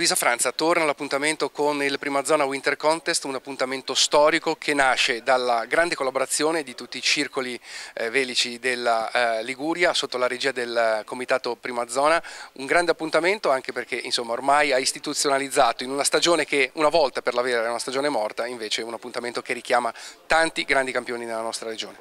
Luisa Franza torna all'appuntamento con il Prima Zona Winter Contest, un appuntamento storico che nasce dalla grande collaborazione di tutti i circoli eh, velici della eh, Liguria sotto la regia del eh, Comitato Prima Zona, un grande appuntamento anche perché insomma, ormai ha istituzionalizzato in una stagione che una volta per la vera era una stagione morta, invece un appuntamento che richiama tanti grandi campioni della nostra regione.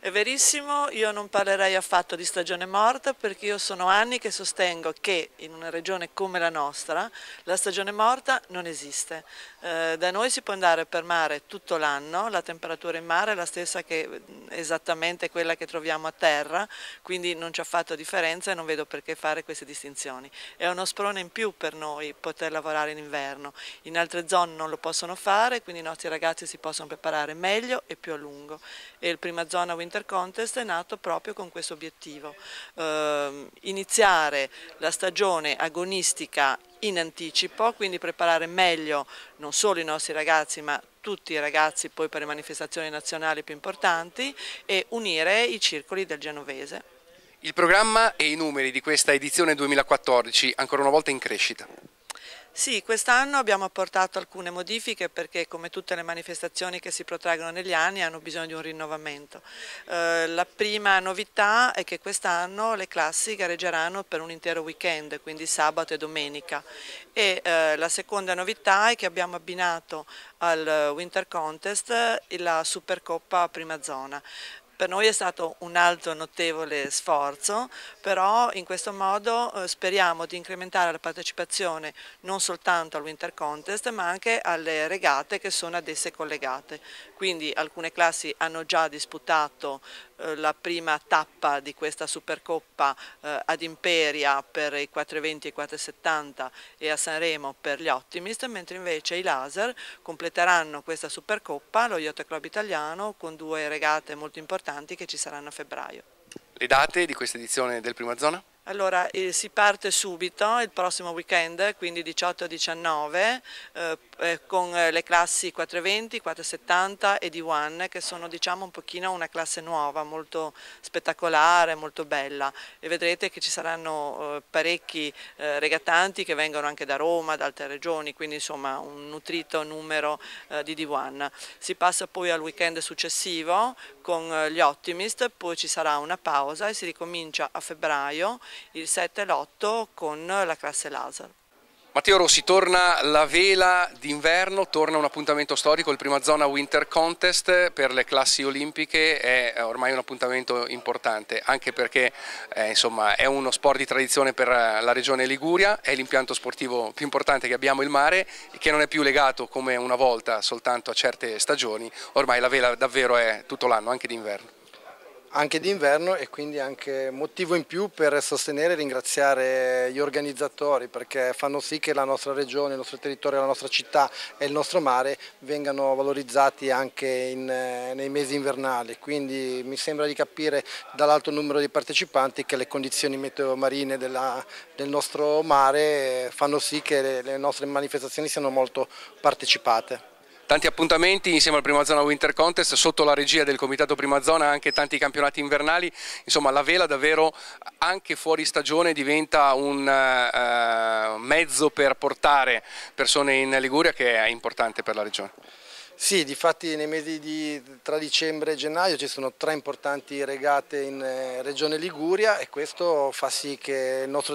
È verissimo, io non parlerei affatto di stagione morta perché io sono anni che sostengo che in una regione come la nostra la stagione morta non esiste. Eh, da noi si può andare per mare tutto l'anno, la temperatura in mare è la stessa che eh, esattamente quella che troviamo a terra, quindi non c'è affatto differenza e non vedo perché fare queste distinzioni. È uno sprone in più per noi poter lavorare in inverno, in altre zone non lo possono fare, quindi i nostri ragazzi si possono preparare meglio e più a lungo. E il prima zona Intercontest è nato proprio con questo obiettivo, eh, iniziare la stagione agonistica in anticipo, quindi preparare meglio non solo i nostri ragazzi ma tutti i ragazzi poi per le manifestazioni nazionali più importanti e unire i circoli del genovese. Il programma e i numeri di questa edizione 2014 ancora una volta in crescita. Sì, quest'anno abbiamo apportato alcune modifiche perché come tutte le manifestazioni che si protraggono negli anni hanno bisogno di un rinnovamento. Eh, la prima novità è che quest'anno le classi gareggeranno per un intero weekend, quindi sabato e domenica. E eh, la seconda novità è che abbiamo abbinato al Winter Contest la Supercoppa Prima Zona. Per noi è stato un altro notevole sforzo, però in questo modo eh, speriamo di incrementare la partecipazione non soltanto al Winter Contest ma anche alle regate che sono ad esse collegate. Quindi alcune classi hanno già disputato eh, la prima tappa di questa Supercoppa eh, ad Imperia per i 420 e i 470 e a Sanremo per gli Optimist, mentre invece i Laser completeranno questa Supercoppa, lo Yacht Club italiano, con due regate molto importanti importanti che ci saranno a febbraio. Le date di questa edizione del Prima Zona? Allora, eh, si parte subito il prossimo weekend, quindi 18-19, eh, eh, con eh, le classi 420, 470 e D1, che sono diciamo un pochino una classe nuova, molto spettacolare, molto bella. E vedrete che ci saranno eh, parecchi eh, regatanti che vengono anche da Roma, da altre regioni, quindi insomma un nutrito numero di D1. Si passa poi al weekend successivo con gli Optimist, poi ci sarà una pausa e si ricomincia a febbraio il 7 e l'8 con la classe laser. Matteo Rossi, torna la vela d'inverno, torna un appuntamento storico, il prima zona Winter Contest per le classi olimpiche è ormai un appuntamento importante, anche perché eh, insomma, è uno sport di tradizione per la regione Liguria, è l'impianto sportivo più importante che abbiamo il mare, e che non è più legato come una volta soltanto a certe stagioni, ormai la vela davvero è tutto l'anno, anche d'inverno anche d'inverno e quindi anche motivo in più per sostenere e ringraziare gli organizzatori perché fanno sì che la nostra regione, il nostro territorio, la nostra città e il nostro mare vengano valorizzati anche in, eh, nei mesi invernali. Quindi mi sembra di capire dall'alto numero di partecipanti che le condizioni meteo marine della, del nostro mare fanno sì che le, le nostre manifestazioni siano molto partecipate tanti appuntamenti insieme al Prima Zona Winter Contest, sotto la regia del Comitato Prima Zona anche tanti campionati invernali, insomma la vela davvero anche fuori stagione diventa un eh, mezzo per portare persone in Liguria che è importante per la regione. Sì, difatti nei mesi di, tra dicembre e gennaio ci sono tre importanti regate in eh, Regione Liguria e questo fa sì che nostro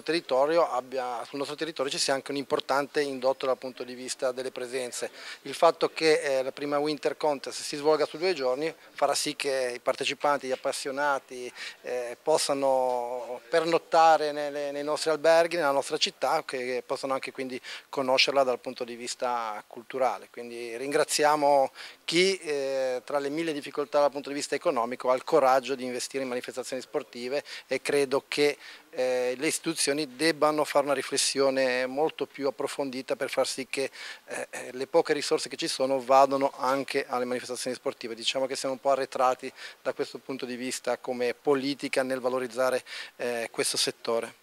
abbia, sul nostro territorio ci sia anche un importante indotto dal punto di vista delle presenze. Il fatto che eh, la prima Winter Contest si svolga su due giorni farà sì che i partecipanti, gli appassionati eh, possano pernottare nelle, nei nostri alberghi, nella nostra città, che possano anche quindi conoscerla dal punto di vista culturale. Quindi ringraziamo chi eh, tra le mille difficoltà dal punto di vista economico ha il coraggio di investire in manifestazioni sportive e credo che eh, le istituzioni debbano fare una riflessione molto più approfondita per far sì che eh, eh le poche risorse che ci sono vadano anche alle manifestazioni sportive. Diciamo che siamo un po' arretrati da questo punto di vista come politica nel valorizzare eh, questo settore.